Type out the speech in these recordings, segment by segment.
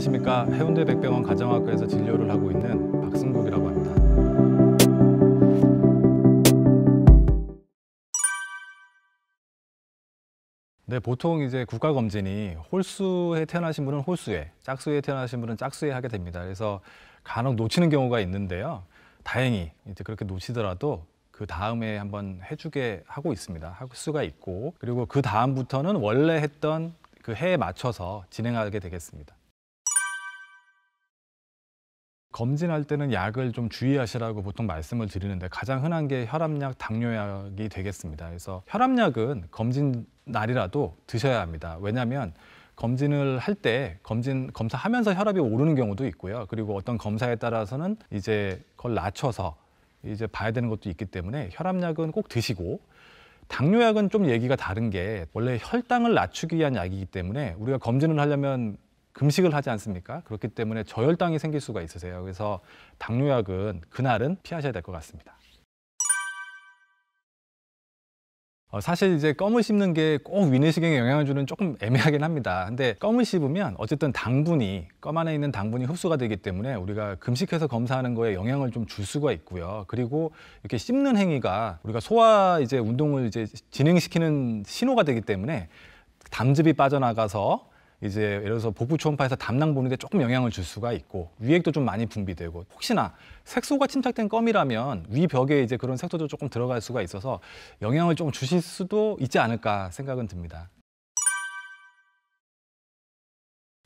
안녕하십니까 해운대 백병원 가정학과에서 진료를 하고 있는 박승국이라고 합니다 네, 보통 이제 국가검진이 홀수에 태어나신 분은 홀수에, 짝수에 태어나신 분은 짝수에 하게 됩니다. 그래서 간혹 놓치는 경우가 있는데요. 다행히 이제 그렇게 놓치더라도 그 다음에 한번 해주게 하고 있습니다. 할 수가 있고 그리고 그 다음부터는 원래 했던 그 해에 맞춰서 진행하게 되겠습니다. 검진할 때는 약을 좀 주의하시라고 보통 말씀을 드리는데 가장 흔한 게 혈압약, 당뇨약이 되겠습니다. 그래서 혈압약은 검진 날이라도 드셔야 합니다. 왜냐하면 검진을 할 때 검진 검사하면서 혈압이 오르는 경우도 있고요. 그리고 어떤 검사에 따라서는 이제 그걸 낮춰서 이제 봐야 되는 것도 있기 때문에 혈압약은 꼭 드시고 당뇨약은 좀 얘기가 다른 게 원래 혈당을 낮추기 위한 약이기 때문에 우리가 검진을 하려면 금식을 하지 않습니까? 그렇기 때문에 저혈당이 생길 수가 있으세요. 그래서 당뇨약은 그날은 피하셔야 될 것 같습니다. 어, 사실 이제 껌을 씹는 게 꼭 위내시경에 영향을 주는 조금 애매하긴 합니다. 근데 껌을 씹으면 어쨌든 당분이 껌 안에 있는 당분이 흡수가 되기 때문에 우리가 금식해서 검사하는 거에 영향을 좀 줄 수가 있고요. 그리고 이렇게 씹는 행위가 우리가 소화 이제 운동을 이제 진행시키는 신호가 되기 때문에 담즙이 빠져나가서 이제 예를 들어서 복부 초음파에서 담낭 보는데 조금 영향을 줄 수가 있고 위액도 좀 많이 분비되고 혹시나 색소가 침착된 껌이라면 위 벽에 이제 그런 색소도 조금 들어갈 수가 있어서 영향을 좀 주실 수도 있지 않을까 생각은 듭니다.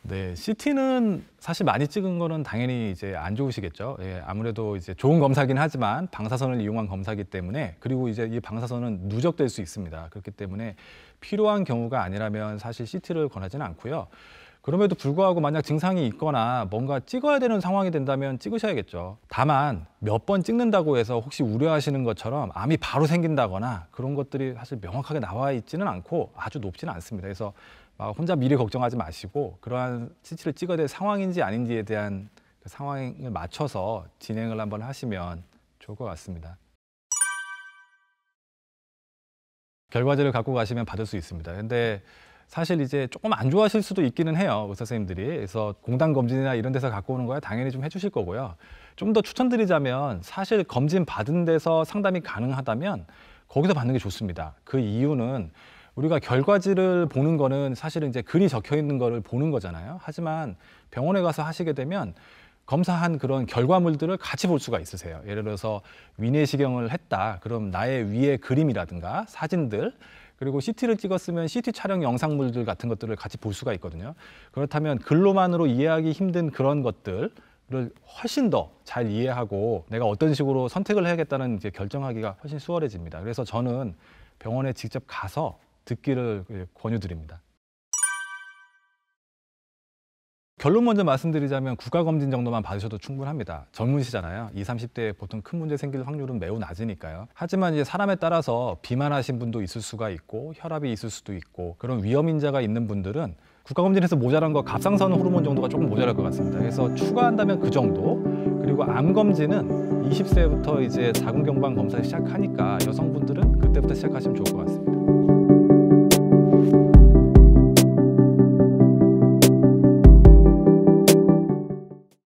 네, 시티는 사실 많이 찍은 거는 당연히 이제 안 좋으시겠죠. 예, 아무래도 이제 좋은 검사긴 하지만 방사선을 이용한 검사기 때문에 그리고 이제 이 방사선은 누적될 수 있습니다. 그렇기 때문에 필요한 경우가 아니라면 사실 시티를 권하지는 않고요. 그럼에도 불구하고 만약 증상이 있거나 뭔가 찍어야 되는 상황이 된다면 찍으셔야겠죠. 다만 몇 번 찍는다고 해서 혹시 우려하시는 것처럼 암이 바로 생긴다거나 그런 것들이 사실 명확하게 나와 있지는 않고 아주 높지는 않습니다. 그래서 혼자 미리 걱정하지 마시고 그러한 수치를 찍어야 될 상황인지 아닌지에 대한 그 상황에 맞춰서 진행을 한번 하시면 좋을 것 같습니다. 결과지를 갖고 가시면 받을 수 있습니다. 근데 사실 이제 조금 안 좋아하실 수도 있기는 해요 의사 그 선생님들이 그래서 공단 검진이나 이런 데서 갖고 오는 거야 당연히 좀 해주실 거고요 좀 더 추천드리자면 사실 검진 받은 데서 상담이 가능하다면 거기서 받는 게 좋습니다 그 이유는 우리가 결과지를 보는 거는 사실은 이제 글이 적혀 있는 거를 보는 거잖아요. 하지만 병원에 가서 하시게 되면 검사한 그런 결과물들을 같이 볼 수가 있으세요. 예를 들어서 위내시경을 했다. 그럼 나의 위의 그림이라든가 사진들 그리고 CT를 찍었으면 CT 촬영 영상물들 같은 것들을 같이 볼 수가 있거든요. 그렇다면 글로만으로 이해하기 힘든 그런 것들을 훨씬 더 잘 이해하고 내가 어떤 식으로 선택을 해야겠다는 이제 결정하기가 훨씬 수월해집니다. 그래서 저는 병원에 직접 가서 듣기를 권유드립니다. 결론 먼저 말씀드리자면 국가검진 정도만 받으셔도 충분합니다. 젊으시잖아요. 20, 30대에 보통 큰 문제 생길 확률은 매우 낮으니까요. 하지만 이제 사람에 따라서 비만하신 분도 있을 수가 있고 혈압이 있을 수도 있고 그런 위험인자가 있는 분들은 국가검진에서 모자란 거 갑상선 호르몬 정도가 조금 모자랄 것 같습니다. 그래서 추가한다면 그 정도 그리고 암검진은 20세부터 이제 자궁경방 검사를 시작하니까 여성분들은 그때부터 시작하시면 좋을 것 같습니다.